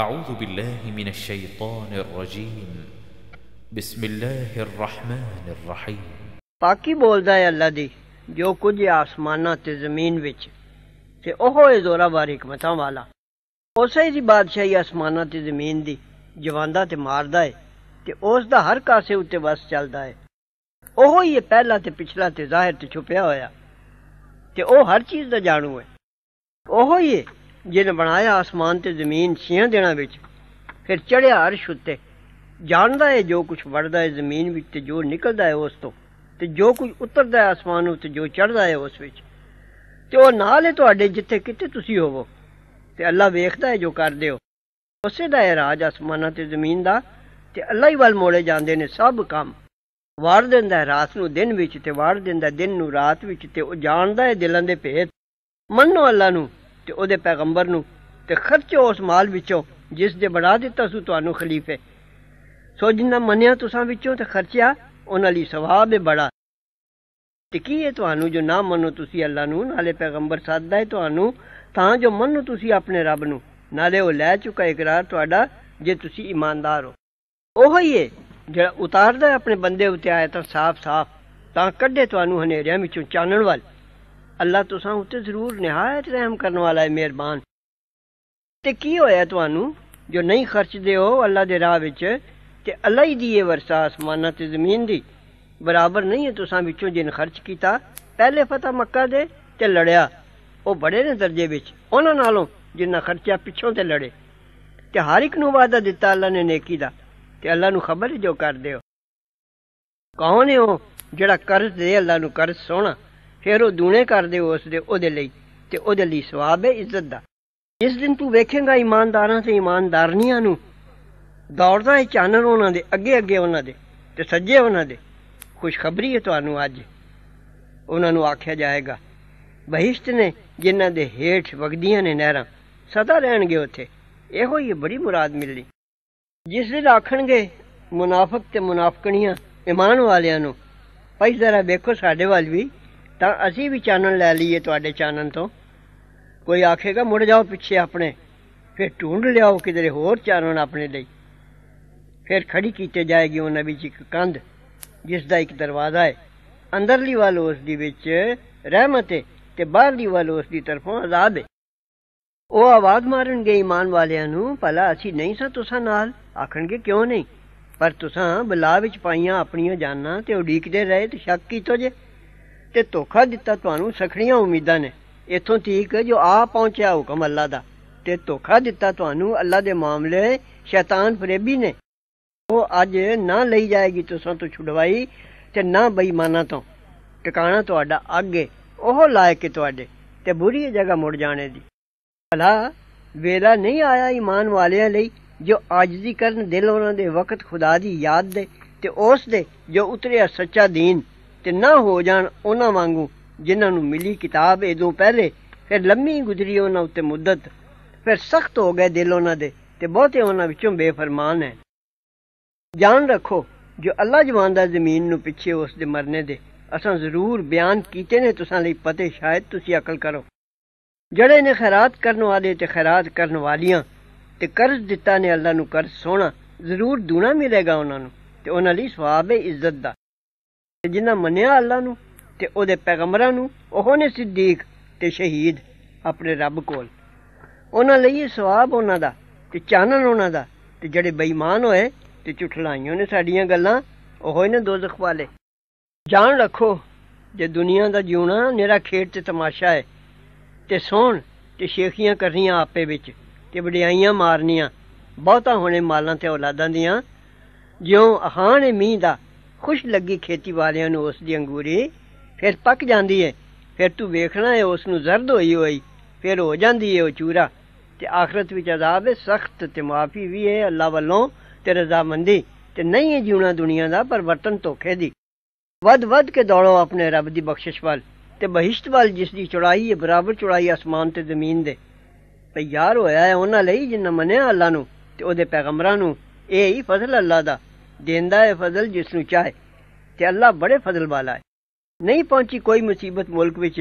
أعوذ بالله من الشيطان الرجيم بسم الله الرحمن الرحيم ਪਾਕੀ ਬੋਲਦਾ ਹੈ ਅੱਲਾ ਦੀ ਜੋ ਕੁਝ ਆਸਮਾਨਾਂ ਤੇ ਜ਼ਮੀਨ ਵਿੱਚ ਤੇ ਉਹ ਹੈ ਜ਼ੋਰਾਵਰ ਹਕਮਤਾਂ ਵਾਲਾ ਉਸੇ ਦੀ ਬਾਦਸ਼ਾਹੀ ਆਸਮਾਨਾਂ ਤੇ ਜ਼ਮੀਨ ਦੀ ਜਵਾਂਦਾ ਤੇ ਮਾਰਦਾ ਹੈ ਤੇ ਉਸ ਦਾ ਹਰ ਕਾਸੇ ਉੱਤੇ ਵਸ ਚੱਲਦਾ ਹੈ ਉਹ ਹੀ ਹੈ ਪਹਿਲਾ ਤੇ ਪਿਛਲਾ ਤੇ ਜ਼ਾਹਿਰ ਤੇ ਛੁਪਿਆ ਹੋਇਆ ਤੇ ਉਹ ਹਰ ਚੀਜ਼ ਦਾ ਜਾਣੂ ਹੈ ਉਹ ਹੀ ਹੈ ਜਿਨ ਬਣਾਇਆ ਅਸਮਾਨ ਤੇ ਜ਼ਮੀਨ ਛੀਆਂ ਦੇਣਾ ਵਿੱਚ ਫਿਰ ਚੜਿਆ ਅਰਸ਼ ਉੱਤੇ ਜਾਣਦਾ ਹੈ ਜੋ ਕੁਝ ਵੜਦਾ ਹੈ ਜ਼ਮੀਨ ਵਿੱਚ ਤੇ ਜੋ ਨਿਕਲਦਾ ਹੈ ਉਸ ਤੋਂ ਤੇ ਜੋ ਕੁਝ ਉਤਰਦਾ ਹੈ ਅਸਮਾਨ ਉੱਤੇ ਜੋ ਚੜਦਾ ਹੈ ਉਸ ਵਿੱਚ ਤੇ ਉਹ ਨਾਲ ਹੈ ਤੁਹਾਡੇ ਜਿੱਥੇ ਕਿਤੇ ਤੁਸੀਂ ਹੋਵੋ ਤੇ ਅੱਲਾ ਵੇਖਦਾ ਹੈ ਜੋ ਕਰਦੇ ਹੋ ਉਸੇ ਦਾ ਹੈ ਰਾਜ ਅਸਮਾਨਾਂ ਤੇ ਜ਼ਮੀਨ ਦਾ ਤੇ ਅੱਲਾ ਹੀ ਵੱਲ ਮੋੜੇ ਜਾਂਦੇ ਨੇ ਸਭ ਕੰਮ ਵਾਰ ਦਿੰਦਾ ਹੈ ਰਾਤ ਨੂੰ ਦਿਨ ਵਿੱਚ ਤੇ ਵਾਰ ਦਿੰਦਾ ਦਿਨ ਨੂੰ ਰਾਤ ਵਿੱਚ ਤੇ ਉਹ ਜਾਣਦਾ ਹੈ ਦਿਲਾਂ ਦੇ ਭੇਤ ਮੰਨੋ ਅੱਲਾ ਨੂੰ ਤੇ ਉਹਦੇ ਪੈਗੰਬਰ ਨੂੰ ਤੇ ਖਰਚੋ ਉਸ ਮਾਲ ਵਿੱਚੋਂ ਜਿਸ ਦੇ ਬਣਾ ਦਿੱਤਾ ਸੂ ਤੁਹਾਨੂੰ ਖਲੀਫੇ ਸੋ ਜਿੰਨਾ ਮੰਨਿਆ ਤੁਸਾਂ ਵਿੱਚੋਂ ਤੇ ਖਰਚਿਆ ਉਹਨਾਂ ਲਈ ਸਵਾਬ ਹੈ ਬੜਾ ਤੇ ਕੀ ਹੈ ਤੁਹਾਨੂੰ ਜੋ ਨਾ ਮੰਨੋ ਤੁਸੀਂ ਅੱਲਾ ਨੂੰ ਨਾਲੇ ਪੈਗੰਬਰ ਸਾਦਾ ਹੈ ਤੁਹਾਨੂੰ ਤਾਂ ਜੋ ਮੰਨੋ ਤੁਸੀਂ ਆਪਣੇ ਰੱਬ ਨੂੰ ਨਾਲੇ ਉਹ ਲੈ ਚੁੱਕਾ ਇਕਰਾਰ ਤੁਹਾਡਾ ਜੇ ਤੁਸੀਂ ਇਮਾਨਦਾਰ ਹੋ ਉਹ ਹੀ ਹੈ ਜਿਹੜਾ ਉਤਾਰਦਾ ਆਪਣੇ ਬੰਦੇ ਉਤੇ ਆਇਆ ਤਾਂ ਸਾਫ਼ ਸਾਫ਼ ਤਾਂ ਕੱਢੇ ਤੁਹਾਨੂੰ ਹਨੇਰਿਆਂ ਵਿੱਚੋਂ ਚਾਨਣ ਵਾਲ ਅੱਲਾ ਤੁਸਾਂ ਉੱਤੇ ਜ਼ਰੂਰ ਨਿਹਾਇਤ ਰਹਿਮ ਕਰਨ ਵਾਲਾ ਹੈ ਮਿਹਰਬਾਨ ਤੇ ਕੀ ਹੋਇਆ ਤੁਹਾਨੂੰ ਜੋ ਨਹੀਂ ਖਰਚਦੇ ਹੋ ਅੱਲਾ ਦੇ ਰਾਹ ਵਿੱਚ ਤੇ ਅੱਲਾ ਹੀ ਦੀਏ ਵਰਸਾ ਅਸਮਾਨਾਂ ਤੇ ਜ਼ਮੀਨ ਦੀ ਬਰਾਬਰ ਨਹੀਂ ਹੈ ਤੁਸਾਂ ਵਿੱਚੋਂ ਜਿਨ ਖਰਚ ਕੀਤਾ ਪਹਿਲੇ ਫਤਹ ਮੱਕਾ ਦੇ ਤੇ ਲੜਿਆ ਉਹ ਬੜੇ ਨੇ ਦਰਜੇ ਵਿੱਚ ਉਹਨਾਂ ਨਾਲੋਂ ਜਿਨ੍ਹਾਂ ਖਰਚਿਆ ਪਿੱਛੋਂ ਤੇ ਲੜੇ ਤੇ ਹਰ ਇੱਕ ਨੂੰ ਵਾਅਦਾ ਦਿੱਤਾ ਅੱਲਾ ਨੇ ਨੇਕੀ ਦਾ ਤੇ ਅੱਲਾ ਨੂੰ ਖਬਰ ਜੋ ਕਰਦੇ ਹੋ ਕੌਣ ਹੈ ਉਹ ਜਿਹੜਾ ਕਰਜ਼ ਦੇ ਅੱਲਾ ਨੂੰ ਕਰਜ਼ ਸੋਣਾ ਫਿਰ ਉਹ ਦੂਣੇ ਕਰਦੇ ਉਸ ਦੇ ਉਹਦੇ ਲਈ ਤੇ ਉਹਦੇ ਲਈ ਸਵਾਬ ਹੈ ਇੱਜ਼ਤ ਦਾ ਇਸ ਦਿਨ ਤੂੰ ਵੇਖੇਂਗਾ ਇਮਾਨਦਾਰਾਂ ਤੇ ਇਮਾਨਦਾਰਨੀਆਂ ਨੂੰ ਦੌੜਦਾ ਹੈ ਚਾਨਣ ਉਹਨਾਂ ਦੇ ਅੱਗੇ ਅੱਗੇ ਉਹਨਾਂ ਦੇ ਤੇ ਸੱਜੇ ਉਹਨਾਂ ਦੇ ਖਬਰੀ ਹੈ ਤੁਹਾਨੂੰ ਅੱਜ ਉਹਨਾਂ ਨੂੰ ਆਖਿਆ ਜਾਏਗਾ ਬਹਿਸ਼ਤ ਨੇ ਜਿਨ੍ਹਾਂ ਦੇ ਹੇਠ ਵਗਦੀਆਂ ਨੇ ਨਹਿਰਾਂ ਸਦਾ ਰਹਿਣਗੇ ਉੱਥੇ ਇਹੋ ਹੀ ਬੜੀ ਮੁਰਾਦ ਮਿਲਣੀ ਜਿਸ ਦਿਨ ਆਖਣਗੇ ਮੁਨਾਫਕ ਤੇ ਮੁਨਾਫਕਣੀਆਂ ਇਮਾਨ ਵਾਲਿਆਂ ਨੂੰ ਪਈ ਜ਼ਰਾ ਵੇਖੋ ਸਾਡੇ ਵੱਲ ਵੀ ਤਾਂ ਅਸੀਂ ਵੀ ਚਾਨਣ ਲੈ ਲਈਏ ਤੁਹਾਡੇ ਚਾਨਣ ਤੋਂ ਕੋਈ ਆਖੇਗਾ ਮੁੜ ਜਾਓ ਪਿੱਛੇ ਆਪਣੇ ਫਿਰ ਢੂੰਡ ਲਿਆਓ ਕਿਧਰੇ ਹੋਰ ਚਾਨਣ ਆਪਣੇ ਲਈ ਫਿਰ ਖੜੀ ਕੀਤੇ ਜਾਏਗੀ ਉਹਨਾਂ ਵਿੱਚ ਇੱਕ ਕੰਧ ਜਿਸ ਦਾ ਇੱਕ ਦਰਵਾਜ਼ਾ ਹੈ ਅੰਦਰਲੀ ਵੱਲ ਉਸ ਦੀ ਵਿੱਚ ਰਹਿਮਤ ਹੈ ਤੇ ਬਾਹਰਲੀ ਵੱਲ ਉਸ ਦੀ ਤਰਫੋਂ ਆਜ਼ਾਦ ਹੈ ਉਹ ਆਵਾਜ਼ ਮਾਰਨਗੇ ਈਮਾਨ ਵਾਲਿਆਂ ਨੂੰ ਭਲਾ ਅਸੀਂ ਨਹੀਂ ਸਾਂ ਤੁਸਾਂ ਨਾਲ ਆਖਣਗੇ ਕਿਉਂ ਨਹੀਂ ਪਰ ਤੁਸਾਂ ਬਲਾ ਵਿੱਚ ਪਾਈਆਂ ਆਪਣੀਆਂ ਜਾਨਾਂ ਤੇ ਉਡੀਕਦੇ ਰਹੇ ਤੇ ਸ਼ੱਕ ਕੀਤੋ ਜੇ ਤੇ ਧੋਖਾ ਦਿੱਤਾ ਤੁਹਾਨੂੰ ਸਖੜੀਆਂ ਉਮੀਦਾਂ ਨੇ ਇਥੋਂ ਠੀਕ ਜੋ ਆ ਪਹੁੰਚਿਆ ਹੁਕਮ ਅੱਲਾ ਦਾ ਤੇ ਧੋਖਾ ਦਿੱਤਾ ਤੁਹਾਨੂੰ ਅੱਲਾ ਦੇ ਮਾਮਲੇ ਸ਼ੈਤਾਨ ਫਰੇਬੀ ਨੇ ਉਹ ਅੱਜ ਨਾ ਲਈ ਜਾਏਗੀ ਤੁਸਾਂ ਤੋਂ ਛੁਡਵਾਈ ਤੇ ਨਾ ਬੇਈਮਾਨਾਂ ਤੋਂ ਟਿਕਾਣਾ ਤੁਹਾਡਾ ਅੱਗੇ ਉਹ ਲਾਇਕ ਤੁਹਾਡੇ ਤੇ ਬੁਰੀ ਜਗ੍ਹਾ ਮੁੜ ਜਾਣੇ ਦੀ ਭਲਾ ਵੇਲਾ ਨਹੀਂ ਆਇਆ ਈਮਾਨ ਵਾਲਿਆਂ ਲਈ ਜੋ ਆਜਜ਼ੀ ਕਰਨ ਦਿਲ ਉਹਨਾਂ ਦੇ ਵਕਤ ਖੁਦਾ ਦੀ ਯਾਦ ਦੇ ਤੇ ਉਸ ਦੇ ਜੋ ਉਤਰਿਆ ਸੱਚਾ ਦੀਨ ਤੇ ਨਾ ਹੋ ਜਾਣ ਉਹਨਾਂ ਵਾਂਗੂ ਜਿਨ੍ਹਾਂ ਨੂੰ ਮਿਲੀ ਕਿਤਾਬ ਇਦੋਂ ਪਹਿਲੇ ਫਿਰ ਲੰਮੀ ਗੁਜ਼ਰੀ ਉਹਨਾਂ ਉੱਤੇ ਮੁੱਦਤ ਫਿਰ ਸਖਤ ਹੋ ਗਏ ਦਿਲ ਉਹਨਾਂ ਦੇ ਤੇ ਬਹੁਤੇ ਉਹਨਾਂ ਵਿੱਚੋਂ ਬੇਫਰਮਾਨ ਹੈ ਜਾਣ ਰੱਖੋ ਜੋ ਅੱਲਾ ਦਾ ਜ਼ਮੀਨ ਨੂੰ ਪਿੱਛੇ ਉਸ ਦੇ ਮਰਨੇ ਦੇ ਅਸਾਂ ਜ਼ਰੂਰ ਬਿਆਨ ਕੀਤੇ ਨੇ ਤੁਸਾਂ ਲਈ ਪਤੇ ਸ਼ਾਇਦ ਤੁਸੀਂ ਅਕਲ ਕਰੋ ਜਿਹੜੇ ਨੇ ਖੈਰਾਤ ਕਰਨ ਵਾਲੇ ਤੇ ਖੈਰਾਤ ਕਰਨ ਵਾਲੀਆਂ ਤੇ ਕਰਜ਼ ਦਿੱਤਾ ਨੇ ਅੱਲਾ ਨੂੰ ਕਰਜ਼ ਸੋਣਾ ਜ਼ਰੂਰ ਦੂਣਾ ਮਿਲੇਗਾ ਉਹਨਾਂ ਨੂੰ ਤੇ ਉਹਨਾਂ ਲਈ ਸਵਾਬ ਹੈ ਇੱਜ਼ਤ ਦਾ ਜਿਨ੍ਹਾਂ ਮੰਨਿਆ ਅੱਲਾ ਨੂੰ ਤੇ ਉਹਦੇ ਪੈਗੰਬਰਾਂ ਨੂੰ ਉਹ ਨੇ ਸਿੱਦੀਕ ਤੇ ਸ਼ਹੀਦ ਆਪਣੇ ਰੱਬ ਕੋਲ ਉਹਨਾਂ ਲਈ ਇਹ ਸਵਾਬ ਉਹਨਾਂ ਦਾ ਤੇ ਚਾਨਣ ਉਹਨਾਂ ਦਾ ਤੇ ਜਿਹੜੇ ਬੇਈਮਾਨ ਹੋਏ ਤੇ ਝੁਠਲਾਈਆਂ ਨੇ ਸਾਡੀਆਂ ਗੱਲਾਂ ਉਹ ਨੇ ਦੋਜ਼ਖ ਵਾਲੇ ਜਾਣ ਰੱਖੋ ਜੇ ਦੁਨੀਆ ਦਾ ਜਿਉਣਾ ਨੇਰਾ ਖੇਡ ਤੇ ਤਮਾਸ਼ਾ ਹੈ ਤੇ ਸੋਣ ਤੇ ਸ਼ੇਖੀਆਂ ਕਰਨੀਆਂ ਆਪੇ ਵਿੱਚ ਤੇ ਵਡਿਆਈਆਂ ਮਾਰਨੀਆਂ ਬਹੁਤਾ ਹੋਣੇ ਮਾਲਾਂ ਤੇ ਔਲਾਦਾਂ ਦੀਆਂ ਜਿਉਂ ਅਹਾਣੇ ਮੀਂਹ ਦਾ ਖੁਸ਼ ਲੱਗੀ ਖੇਤੀ ਵਾਲਿਆਂ ਨੂੰ ਉਸ ਦੀ ਅੰਗੂਰੀ ਫਿਰ ਪੱਕ ਜਾਂਦੀ ਹੈ ਫਿਰ ਤੂੰ ਵੇਖਣਾ ਹੈ ਉਸ ਨੂੰ ਜ਼ਰਦ ਹੋਈ ਹੋਈ ਫਿਰ ਹੋ ਜਾਂਦੀ ਹੈ ਉਹ ਚੂਰਾ ਤੇ ਆਖਰਤ ਵਿੱਚ ਅਜ਼ਾਬ ਹੈ ਸਖਤ ਤੇ ਮਾਫੀ ਵੀ ਹੈ ਅੱਲਾ ਵੱਲੋਂ ਤੇ ਰਜ਼ਾਮੰਦੀ ਤੇ ਨਹੀਂ ਹੈ ਜੀਉਣਾ ਦੁਨੀਆ ਦਾ ਪਰ ਵਰਤਨ ਧੋਖੇ ਦੀ ਵੱਧ ਵੱਧ ਕੇ ਦੌੜੋ ਆਪਣੇ ਰੱਬ ਦੀ ਬਖਸ਼ਿਸ਼ ਵੱਲ ਤੇ ਬਹਿਸ਼ਤ ਵੱਲ ਜਿਸ ਦੀ ਚੜਾਈ ਹੈ ਬਰਾਬਰ ਚੜਾਈ ਅਸਮਾਨ ਤੇ ਜ਼ਮੀਨ ਦੇ ਤਿਆਰ ਹੋਇਆ ਹੈ ਉਹਨਾਂ ਲਈ ਜਿਨ੍ਹਾਂ ਮੰਨਿਆ ਅੱਲਾ ਨੂੰ ਤੇ ਉਹਦੇ ਪੈਗੰਬਰਾਂ ਨੂੰ ਇਹ ਹੀ ਫਜ਼ਲ ਅੱਲਾ ਦਾ ਦਿੰਦਾ ਹੈ ਫਜ਼ਲ ਜਿਸ ਨੂੰ ਚਾਹੇ ਤੇ ਅੱਲਾ ਬੜੇ ਫਜ਼ਲ ਵਾਲਾ ਹੈ ਨਹੀਂ ਪਹੁੰਚੀ ਕੋਈ ਮੁਸੀਬਤ ਮੁਲਕ ਵਿੱਚ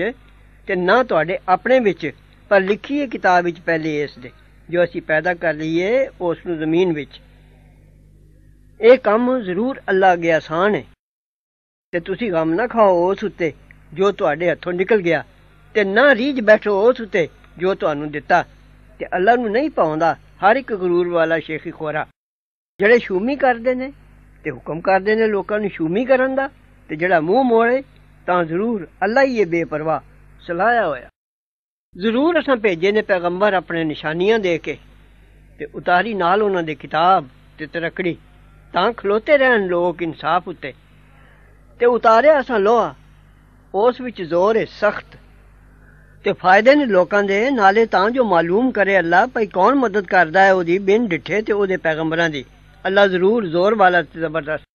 ਤੇ ਨਾ ਤੁਹਾਡੇ ਆਪਣੇ ਵਿੱਚ ਪਰ ਲਿਖੀ ਹੈ ਕਿਤਾਬ ਵਿੱਚ ਪਹਿਲੇ ਇਸ ਦੇ ਜੋ ਅਸੀਂ ਪੈਦਾ ਕਰ ਲਈਏ ਉਸ ਨੂੰ ਜ਼ਮੀਨ ਵਿੱਚ ਇਹ ਕੰਮ ਜ਼ਰੂਰ ਅੱਲਾ ਅੱਗੇ ਆਸਾਨ ਹੈ ਤੇ ਤੁਸੀਂ ਗਮ ਨਾ ਖਾਓ ਉਸ ਉੱਤੇ ਜੋ ਤੁਹਾਡੇ ਹੱਥੋਂ ਨਿਕਲ ਗਿਆ ਤੇ ਨਾ ਰੀਝ ਬੈਠੋ ਉਸ ਉੱਤੇ ਜੋ ਤੁਹਾਨੂੰ ਦਿੱਤਾ ਤੇ ਅੱਲਾ ਨੂੰ ਨਹੀਂ ਪਾਉਂਦਾ ਹਰ ਇੱਕ ਗਰੂਰ ਵਾਲਾ ਸ਼ੇਖੀ ਖੋਰਾ ਜਿਹੜੇ ਸ਼ੂਮੀ ਕਰਦੇ ਨੇ ਤੇ ਹੁਕਮ ਕਰਦੇ ਨੇ ਲੋਕਾਂ ਨੂੰ ਸ਼ੂਮੀ ਕਰਨ ਦਾ ਤੇ ਜਿਹੜਾ ਮੂੰਹ ਮੋੜੇ ਤਾਂ ਜ਼ਰੂਰ ਅੱਲਾ ਹੀ ਇਹ ਬੇਪਰਵਾਹ ਸਲਾਇਆ ਹੋਇਆ ਜ਼ਰੂਰ ਅਸਾਂ ਭੇਜੇ ਨੇ ਪੈਗੰਬਰ ਆਪਣੇ ਨਿਸ਼ਾਨੀਆਂ ਦੇ ਕੇ ਤੇ ਉਤਾਰੀ ਨਾਲ ਉਹਨਾਂ ਦੇ ਕਿਤਾਬ ਤੇ ਤਰਕੜੀ ਤਾਂ ਖਲੋਤੇ ਰਹਿਣ ਲੋਕ ਇਨਸਾਫ ਉੱਤੇ ਤੇ ਉਤਾਰਿਆ ਅਸਾਂ ਲੋਹਾ ਉਸ ਵਿੱਚ ਜ਼ੋਰ ਹੈ ਸਖਤ ਤੇ ਫਾਇਦੇ ਨੇ ਲੋਕਾਂ ਦੇ ਨਾਲੇ ਤਾਂ ਜੋ ਮਾਲੂਮ ਕਰੇ ਅੱਲਾ ਭਈ ਕੌਣ ਮਦਦ ਕਰਦਾ ਹੈ ਉਹਦੀ ਬਿਨ ਡਿੱਠੇ ਤੇ ਉਹਦੇ ਪੈਗੰਬਰਾਂ ਦੀ ਅੱਲਾ ਜ਼ਰੂਰ ਜ਼ੋਰ ਵਾਲਾ ਤੇ ਜ਼ਬਰਦਸਤ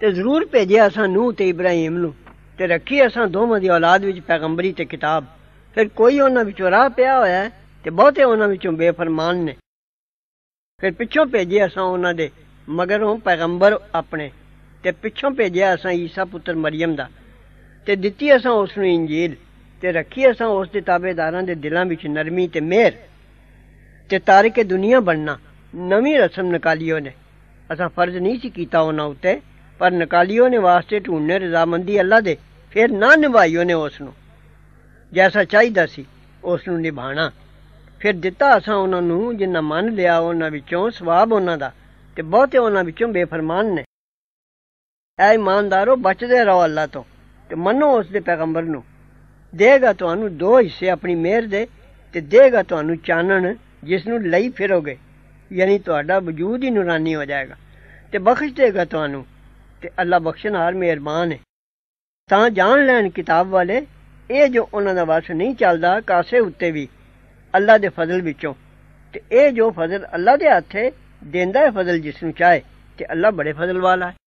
ਤੇ ਜ਼ਰੂਰ ਭੇਜਿਆ ਅਸਾਂ ਨੂੰ ਤੇ ਇਬਰਾਹੀਮ ਨੂੰ ਤੇ ਰੱਖੀ ਅਸਾਂ ਦੋਵਾਂ ਦੀ ਔਲਾਦ ਵਿੱਚ ਪੈਗੰਬਰੀ ਤੇ ਕਿਤਾਬ ਫਿਰ ਕੋਈ ਉਹਨਾਂ ਵਿੱਚ ਰਾਹ ਪਿਆ ਹੋਇਆ ਤੇ ਬਹੁਤੇ ਉਹਨਾਂ ਵਿੱਚੋਂ ਬੇਫਰਮਾਨ ਨੇ ਫਿਰ ਪਿੱਛੋਂ ਭੇਜਿਆ ਅਸਾਂ ਉਹਨਾਂ ਦੇ ਮਗਰ ਉਹ ਪੈਗੰਬਰ ਆਪਣੇ ਤੇ ਪਿੱਛੋਂ ਭੇਜਿਆ ਅਸਾਂ ਈਸਾ ਪੁੱਤਰ ਮਰੀਮ ਦਾ ਤੇ ਦਿੱਤੀ ਅਸਾਂ ਉਸ ਨੂੰ ਇੰਜੀਲ ਤੇ ਰੱਖੀ ਅਸਾਂ ਉਸ ਦੇ ਤਾਬੇਦਾਰਾਂ ਦੇ ਦਿਲਾਂ ਵਿੱਚ ਨਰਮੀ ਤੇ ਮਿਹਰ ਤੇ ਤਾਰਿਕ ਦੁਨੀਆ ਬਣਨਾ ਨਵੀਂ ਰਸਮ ਨਿਕਾਲੀਓ ਨੇ ਅਸਾਂ ਫਰਜ਼ ਨਹੀਂ ਸੀ ਕੀਤਾ ਉਹਨਾਂ ਉੱਤੇ ਪਰ ਨਿਕਾਲੀਓ ਨੇ ਵਾਸਤੇ ਢੂੰਡਨੇ ਰਜ਼ਾਮੰਦੀ ਅੱਲਾ ਦੇ ਫਿਰ ਨਾ ਨਿਭਾਈਓ ਨੇ ਉਸ ਨੂੰ ਜੈਸਾ ਚਾਹੀਦਾ ਸੀ ਉਸ ਨੂੰ ਨਿਭਾਣਾ ਫਿਰ ਦਿੱਤਾ ਅਸਾਂ ਉਹਨਾਂ ਨੂੰ ਜਿੰਨਾ ਮੰਨ ਲਿਆ ਉਹਨਾਂ ਵਿੱਚੋਂ ਸਵਾਬ ਉਹਨਾਂ ਦਾ ਤੇ ਬਹੁਤੇ ਉਹਨਾਂ ਵਿੱਚੋਂ ਬੇਫਰਮਾਨ ਨੇ ਐ ਇਮਾਨਦਾਰੋ ਬਚਦੇ ਰਹੋ ਅੱਲਾ ਤੋਂ ਤੇ ਮੰਨੋ ਉਸ ਦੇ ਪੈਗੰਬਰ ਨੂੰ ਦੇਗਾ ਤੁਹਾਨੂੰ ਦੋ ਹਿੱਸੇ ਆਪਣੀ ਮਿਹਰ ਦੇ ਤੇ ਦੇਗਾ ਤੁਹਾਨੂੰ ਚਾਨਣ ਜਿਸ ਨੂੰ ਲਈ ਫਿਰੋਗੇ ਯਾਨੀ ਤੁਹਾਡਾ ਵਜੂਦ ਹੀ ਨੂਰਾਨੀ ਹੋ ਜਾਏਗਾ ਤੇ ਬਖਸ਼ ਦੇਗਾ ਤੁਹਾਨੂੰ ਤੇ ਅੱਲਾ ਬਖਸ਼ਣਹਾਰ ਮਿਹਰਬਾਨ ਹੈ ਤਾਂ ਜਾਣ ਲੈਣ ਕਿਤਾਬ ਵਾਲੇ ਇਹ ਜੋ ਉਹਨਾਂ ਦਾ ਵਾਸ ਨਹੀਂ ਚੱਲਦਾ ਕਾਸੇ ਉੱਤੇ ਵੀ ਅੱਲਾ ਦੇ ਫਜ਼ਲ ਵਿੱਚੋਂ ਤੇ ਇਹ ਜੋ ਫਜ਼ਲ ਅੱਲਾ ਦੇ ਹੱਥੇ ਦਿੰਦਾ ਹੈ ਫਜ਼ਲ ਜਿਸ ਨੂੰ ਚਾਹੇ ਤੇ ਅੱਲਾ ਬੜੇ ਫਜ਼ਲ ਵਾਲਾ ਹੈ